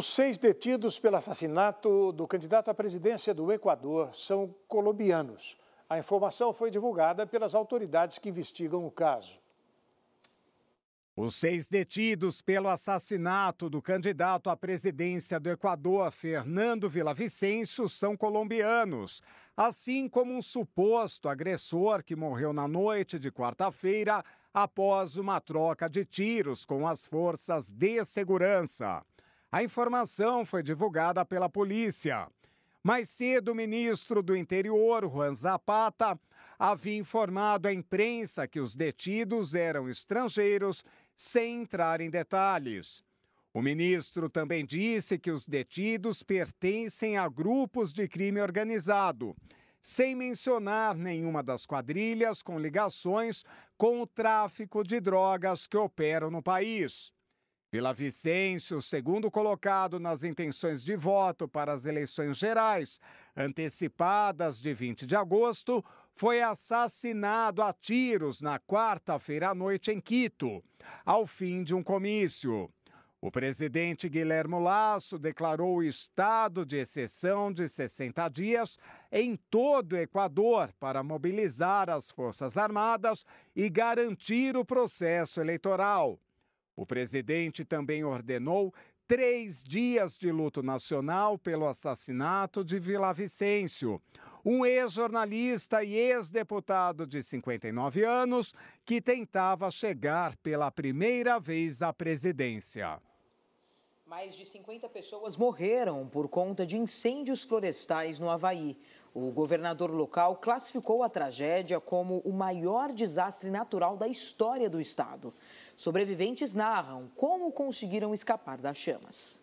Os seis detidos pelo assassinato do candidato à presidência do Equador são colombianos. A informação foi divulgada pelas autoridades que investigam o caso. Os seis detidos pelo assassinato do candidato à presidência do Equador, Fernando Vila Vicencio, são colombianos, assim como um suposto agressor que morreu na noite de quarta-feira após uma troca de tiros com as forças de segurança. A informação foi divulgada pela polícia. Mais cedo, o ministro do Interior, Juan Zapata, havia informado à imprensa que os detidos eram estrangeiros, sem entrar em detalhes. O ministro também disse que os detidos pertencem a grupos de crime organizado, sem mencionar nenhuma das quadrilhas com ligações com o tráfico de drogas que operam no país. Pela Vicêncio, segundo colocado nas intenções de voto para as eleições gerais, antecipadas de 20 de agosto, foi assassinado a tiros na quarta-feira à noite em Quito, ao fim de um comício. O presidente Guilherme Lasso declarou o estado de exceção de 60 dias em todo o Equador para mobilizar as Forças Armadas e garantir o processo eleitoral. O presidente também ordenou três dias de luto nacional pelo assassinato de Vila Vicêncio, um ex-jornalista e ex-deputado de 59 anos que tentava chegar pela primeira vez à presidência. Mais de 50 pessoas morreram por conta de incêndios florestais no Havaí. O governador local classificou a tragédia como o maior desastre natural da história do estado. Sobreviventes narram como conseguiram escapar das chamas.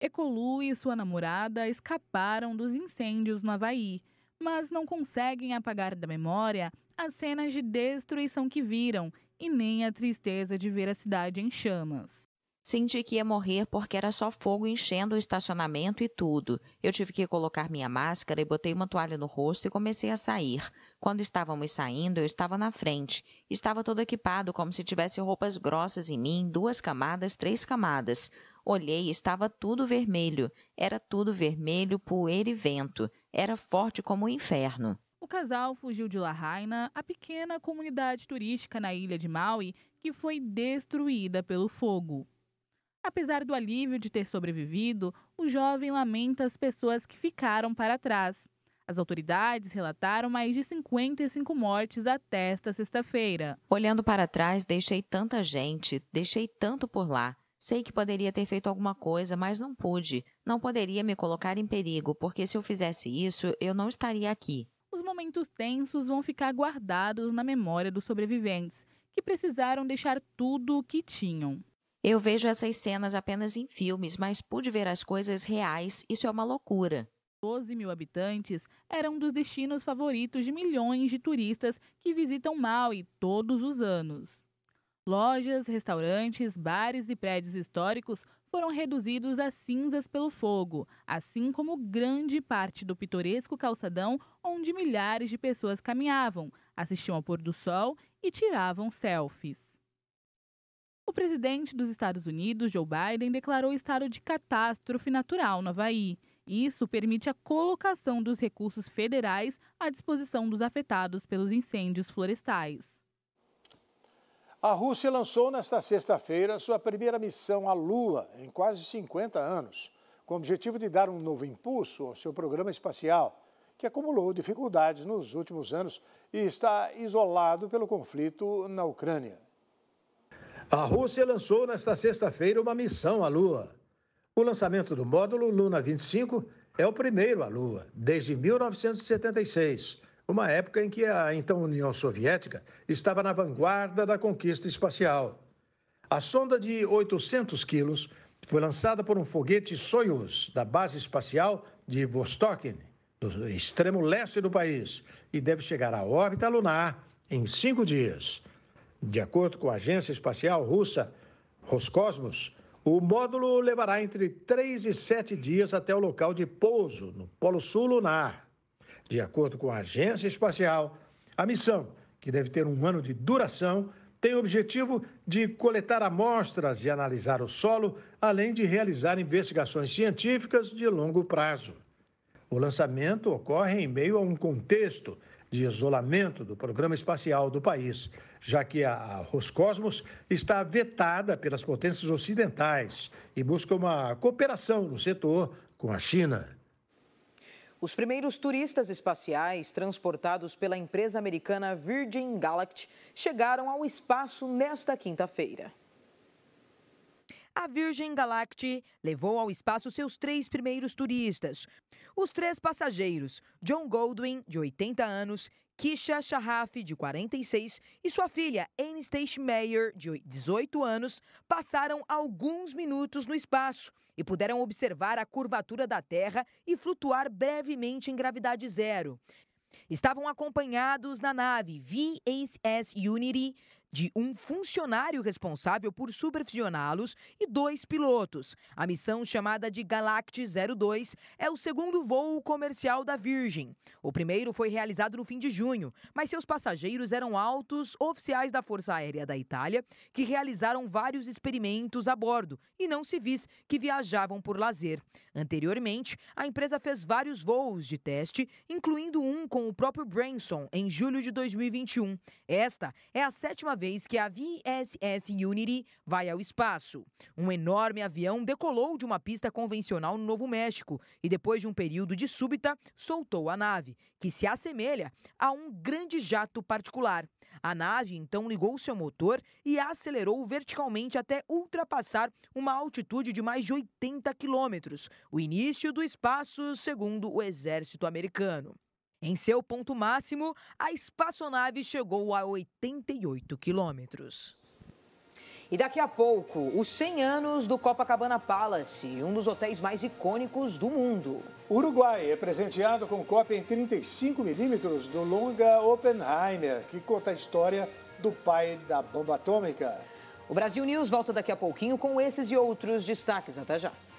Ecolu e sua namorada escaparam dos incêndios no Havaí, mas não conseguem apagar da memória as cenas de destruição que viram e nem a tristeza de ver a cidade em chamas. Senti que ia morrer porque era só fogo enchendo o estacionamento e tudo. Eu tive que colocar minha máscara e botei uma toalha no rosto e comecei a sair. Quando estávamos saindo, eu estava na frente. Estava todo equipado, como se tivesse roupas grossas em mim, duas camadas, três camadas. Olhei, estava tudo vermelho. Era tudo vermelho, poeira e vento. Era forte como o inferno. O casal fugiu de Lahaina, a pequena comunidade turística na ilha de Maui, que foi destruída pelo fogo. Apesar do alívio de ter sobrevivido, o jovem lamenta as pessoas que ficaram para trás. As autoridades relataram mais de 55 mortes até esta sexta-feira. Olhando para trás, deixei tanta gente, deixei tanto por lá. Sei que poderia ter feito alguma coisa, mas não pude. Não poderia me colocar em perigo, porque se eu fizesse isso, eu não estaria aqui. Os momentos tensos vão ficar guardados na memória dos sobreviventes, que precisaram deixar tudo o que tinham. Eu vejo essas cenas apenas em filmes, mas pude ver as coisas reais, isso é uma loucura. 12 mil habitantes era um dos destinos favoritos de milhões de turistas que visitam Maui todos os anos. Lojas, restaurantes, bares e prédios históricos foram reduzidos a cinzas pelo fogo, assim como grande parte do pitoresco calçadão onde milhares de pessoas caminhavam, assistiam ao pôr do sol e tiravam selfies presidente dos Estados Unidos, Joe Biden, declarou estado de catástrofe natural no Havaí. Isso permite a colocação dos recursos federais à disposição dos afetados pelos incêndios florestais. A Rússia lançou nesta sexta-feira sua primeira missão à Lua em quase 50 anos, com o objetivo de dar um novo impulso ao seu programa espacial, que acumulou dificuldades nos últimos anos e está isolado pelo conflito na Ucrânia. A Rússia lançou nesta sexta-feira uma missão à Lua. O lançamento do módulo Luna 25 é o primeiro à Lua, desde 1976, uma época em que a então União Soviética estava na vanguarda da conquista espacial. A sonda de 800 quilos foi lançada por um foguete Soyuz da base espacial de Vostok, no extremo leste do país, e deve chegar à órbita lunar em cinco dias. De acordo com a agência espacial russa Roscosmos, o módulo levará entre três e sete dias até o local de pouso, no Polo Sul Lunar. De acordo com a agência espacial, a missão, que deve ter um ano de duração, tem o objetivo de coletar amostras e analisar o solo, além de realizar investigações científicas de longo prazo. O lançamento ocorre em meio a um contexto de isolamento do programa espacial do país, já que a Roscosmos está vetada pelas potências ocidentais e busca uma cooperação no setor com a China. Os primeiros turistas espaciais transportados pela empresa americana Virgin Galactic chegaram ao espaço nesta quinta-feira. A Virgin Galactic levou ao espaço seus três primeiros turistas. Os três passageiros, John Goldwyn, de 80 anos, Kisha Sharraf, de 46, e sua filha Anastasia Meyer, de 18 anos, passaram alguns minutos no espaço e puderam observar a curvatura da Terra e flutuar brevemente em gravidade zero. Estavam acompanhados na nave VSS Unity de um funcionário responsável por supervisioná-los e dois pilotos. A missão, chamada de Galacte 02, é o segundo voo comercial da Virgin. O primeiro foi realizado no fim de junho, mas seus passageiros eram altos oficiais da Força Aérea da Itália que realizaram vários experimentos a bordo e não civis que viajavam por lazer. Anteriormente, a empresa fez vários voos de teste, incluindo um com o próprio Branson em julho de 2021. Esta é a sétima vez vez que a VSS Unity vai ao espaço. Um enorme avião decolou de uma pista convencional no Novo México e, depois de um período de súbita, soltou a nave, que se assemelha a um grande jato particular. A nave então ligou seu motor e acelerou verticalmente até ultrapassar uma altitude de mais de 80 quilômetros, o início do espaço, segundo o Exército Americano. Em seu ponto máximo, a espaçonave chegou a 88 quilômetros. E daqui a pouco, os 100 anos do Copacabana Palace, um dos hotéis mais icônicos do mundo. O Uruguai é presenteado com cópia em 35mm do longa Oppenheimer, que conta a história do pai da bomba atômica. O Brasil News volta daqui a pouquinho com esses e outros destaques. Até já.